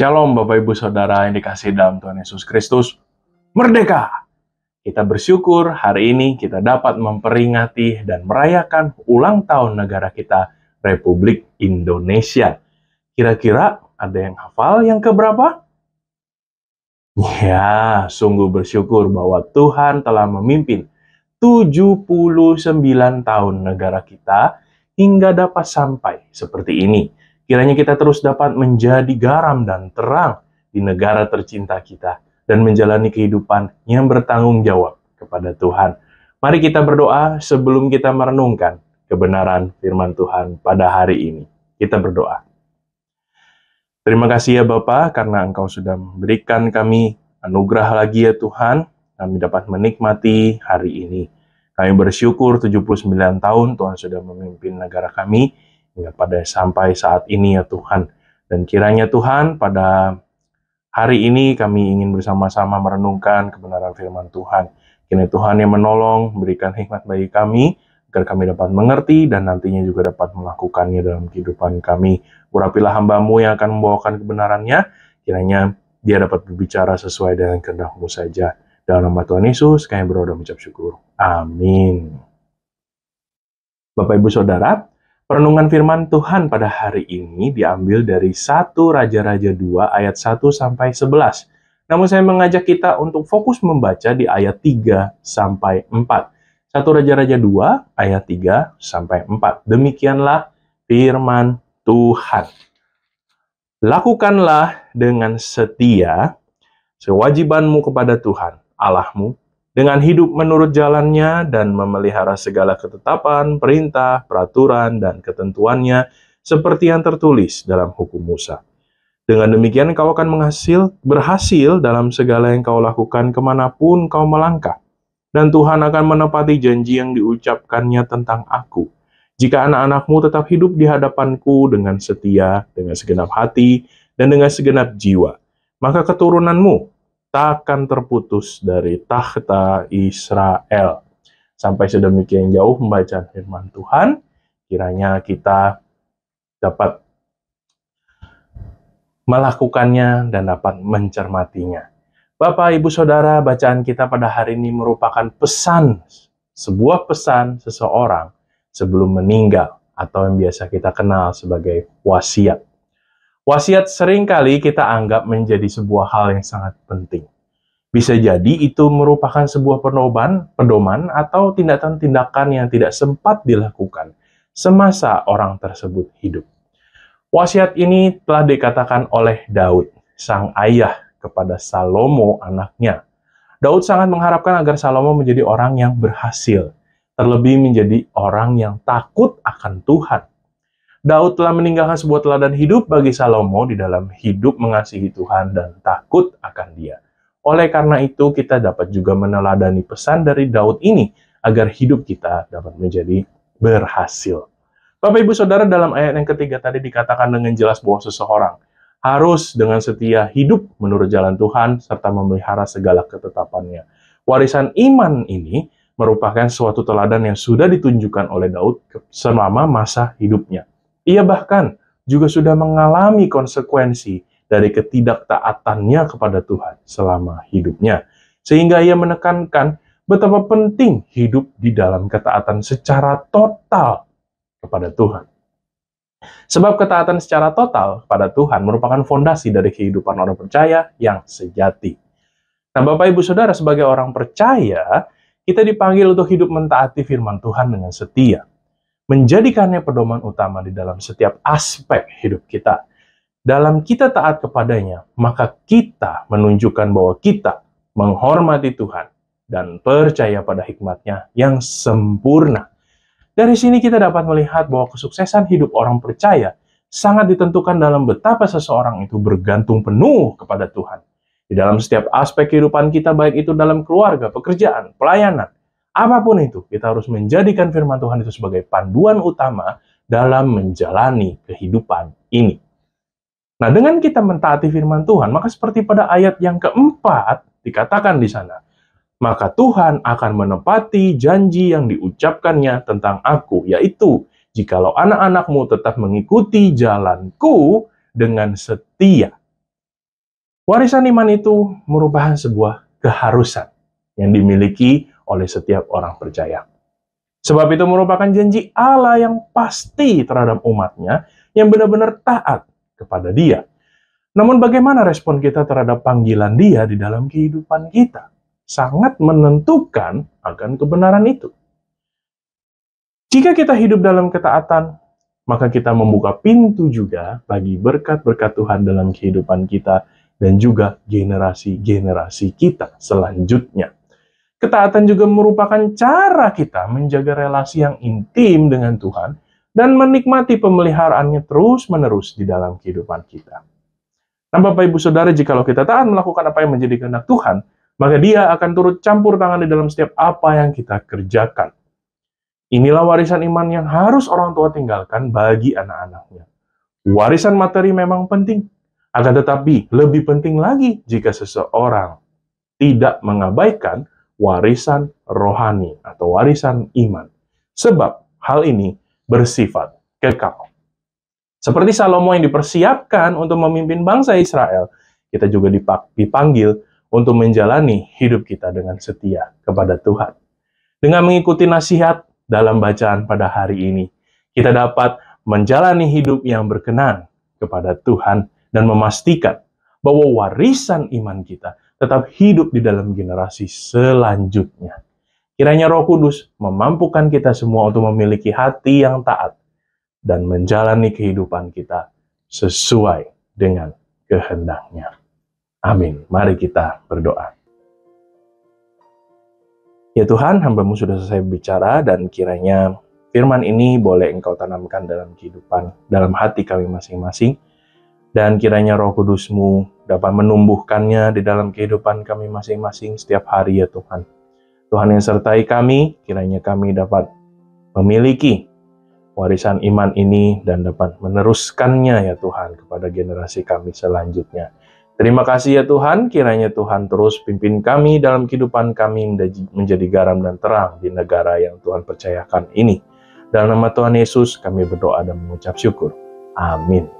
Shalom Bapak Ibu Saudara yang dikasih dalam Tuhan Yesus Kristus. Merdeka! Kita bersyukur hari ini kita dapat memperingati dan merayakan ulang tahun negara kita Republik Indonesia. Kira-kira ada yang hafal yang keberapa? Ya, sungguh bersyukur bahwa Tuhan telah memimpin 79 tahun negara kita hingga dapat sampai seperti ini Kiranya kita terus dapat menjadi garam dan terang di negara tercinta kita dan menjalani kehidupan yang bertanggung jawab kepada Tuhan. Mari kita berdoa sebelum kita merenungkan kebenaran firman Tuhan pada hari ini. Kita berdoa. Terima kasih ya Bapa karena Engkau sudah memberikan kami anugerah lagi ya Tuhan, kami dapat menikmati hari ini. Kami bersyukur 79 tahun Tuhan sudah memimpin negara kami hingga ya, pada sampai saat ini ya Tuhan. Dan kiranya Tuhan pada hari ini kami ingin bersama-sama merenungkan kebenaran firman Tuhan. Kini Tuhan yang menolong, berikan hikmat bagi kami, agar kami dapat mengerti dan nantinya juga dapat melakukannya dalam kehidupan kami. Urapilah hambamu yang akan membawakan kebenarannya, kiranya dia dapat berbicara sesuai dengan kehendakmu saja. Dalam nama Tuhan Yesus, kami berdoa dan mengucap syukur. Amin. Bapak, Ibu, Saudara, Perenungan firman Tuhan pada hari ini diambil dari 1 Raja-Raja 2 ayat 1 sampai 11. Namun saya mengajak kita untuk fokus membaca di ayat 3 sampai 4. 1 Raja-Raja 2 ayat 3 sampai 4. Demikianlah firman Tuhan. Lakukanlah dengan setia sewajibanmu kepada Tuhan Allahmu dengan hidup menurut jalannya dan memelihara segala ketetapan, perintah, peraturan, dan ketentuannya seperti yang tertulis dalam hukum Musa. Dengan demikian kau akan menghasil, berhasil dalam segala yang kau lakukan kemanapun kau melangkah. Dan Tuhan akan menepati janji yang diucapkannya tentang aku. Jika anak-anakmu tetap hidup di hadapanku dengan setia, dengan segenap hati, dan dengan segenap jiwa, maka keturunanmu akan terputus dari tahta Israel. Sampai sedemikian jauh pembacaan firman Tuhan, kiranya kita dapat melakukannya dan dapat mencermatinya. Bapak, Ibu, Saudara, bacaan kita pada hari ini merupakan pesan, sebuah pesan seseorang sebelum meninggal atau yang biasa kita kenal sebagai wasiat. Wasiat seringkali kita anggap menjadi sebuah hal yang sangat penting. Bisa jadi itu merupakan sebuah penoban, pedoman, atau tindakan-tindakan yang tidak sempat dilakukan semasa orang tersebut hidup. Wasiat ini telah dikatakan oleh Daud, sang ayah kepada Salomo anaknya. Daud sangat mengharapkan agar Salomo menjadi orang yang berhasil, terlebih menjadi orang yang takut akan Tuhan. Daud telah meninggalkan sebuah teladan hidup bagi Salomo di dalam hidup mengasihi Tuhan dan takut akan Dia. Oleh karena itu, kita dapat juga meneladani pesan dari Daud ini agar hidup kita dapat menjadi berhasil. Bapak Ibu Saudara dalam ayat yang ketiga tadi dikatakan dengan jelas bahwa seseorang harus dengan setia hidup menurut jalan Tuhan serta memelihara segala ketetapannya. Warisan iman ini merupakan suatu teladan yang sudah ditunjukkan oleh Daud selama masa hidupnya. Ia bahkan juga sudah mengalami konsekuensi dari ketidaktaatannya kepada Tuhan selama hidupnya. Sehingga ia menekankan betapa penting hidup di dalam ketaatan secara total kepada Tuhan. Sebab ketaatan secara total kepada Tuhan merupakan fondasi dari kehidupan orang percaya yang sejati. Nah, Bapak Ibu Saudara sebagai orang percaya, kita dipanggil untuk hidup mentaati firman Tuhan dengan setia menjadikannya pedoman utama di dalam setiap aspek hidup kita. Dalam kita taat kepadanya, maka kita menunjukkan bahwa kita menghormati Tuhan dan percaya pada hikmatnya yang sempurna. Dari sini kita dapat melihat bahwa kesuksesan hidup orang percaya sangat ditentukan dalam betapa seseorang itu bergantung penuh kepada Tuhan. Di dalam setiap aspek kehidupan kita, baik itu dalam keluarga, pekerjaan, pelayanan, Apapun itu, kita harus menjadikan firman Tuhan itu sebagai panduan utama dalam menjalani kehidupan ini. Nah, dengan kita mentaati firman Tuhan, maka seperti pada ayat yang keempat dikatakan di sana, maka Tuhan akan menepati janji yang diucapkannya tentang aku, yaitu jikalau anak-anakmu tetap mengikuti jalanku dengan setia. Warisan iman itu merupakan sebuah keharusan yang dimiliki oleh setiap orang percaya. Sebab itu merupakan janji Allah yang pasti terhadap umatnya yang benar-benar taat kepada dia. Namun bagaimana respon kita terhadap panggilan dia di dalam kehidupan kita? Sangat menentukan akan kebenaran itu. Jika kita hidup dalam ketaatan, maka kita membuka pintu juga bagi berkat-berkat Tuhan dalam kehidupan kita dan juga generasi-generasi kita selanjutnya. Ketaatan juga merupakan cara kita menjaga relasi yang intim dengan Tuhan dan menikmati pemeliharaannya terus-menerus di dalam kehidupan kita. Nah, Bapak Ibu Saudara, jikalau kita taat melakukan apa yang menjadi kehendak Tuhan, maka dia akan turut campur tangan di dalam setiap apa yang kita kerjakan. Inilah warisan iman yang harus orang tua tinggalkan bagi anak-anaknya. Warisan materi memang penting, akan tetapi lebih penting lagi jika seseorang tidak mengabaikan warisan rohani atau warisan iman. Sebab hal ini bersifat kekal. Seperti Salomo yang dipersiapkan untuk memimpin bangsa Israel, kita juga dipanggil untuk menjalani hidup kita dengan setia kepada Tuhan. Dengan mengikuti nasihat dalam bacaan pada hari ini, kita dapat menjalani hidup yang berkenan kepada Tuhan dan memastikan bahwa warisan iman kita tetap hidup di dalam generasi selanjutnya. Kiranya Roh Kudus memampukan kita semua untuk memiliki hati yang taat dan menjalani kehidupan kita sesuai dengan kehendaknya. Amin. Mari kita berdoa. Ya Tuhan, hambamu sudah selesai bicara dan kiranya firman ini boleh engkau tanamkan dalam kehidupan, dalam hati kami masing-masing dan kiranya roh kudusmu dapat menumbuhkannya di dalam kehidupan kami masing-masing setiap hari ya Tuhan. Tuhan yang sertai kami, kiranya kami dapat memiliki warisan iman ini dan dapat meneruskannya ya Tuhan kepada generasi kami selanjutnya. Terima kasih ya Tuhan, kiranya Tuhan terus pimpin kami dalam kehidupan kami menjadi garam dan terang di negara yang Tuhan percayakan ini. Dalam nama Tuhan Yesus kami berdoa dan mengucap syukur. Amin.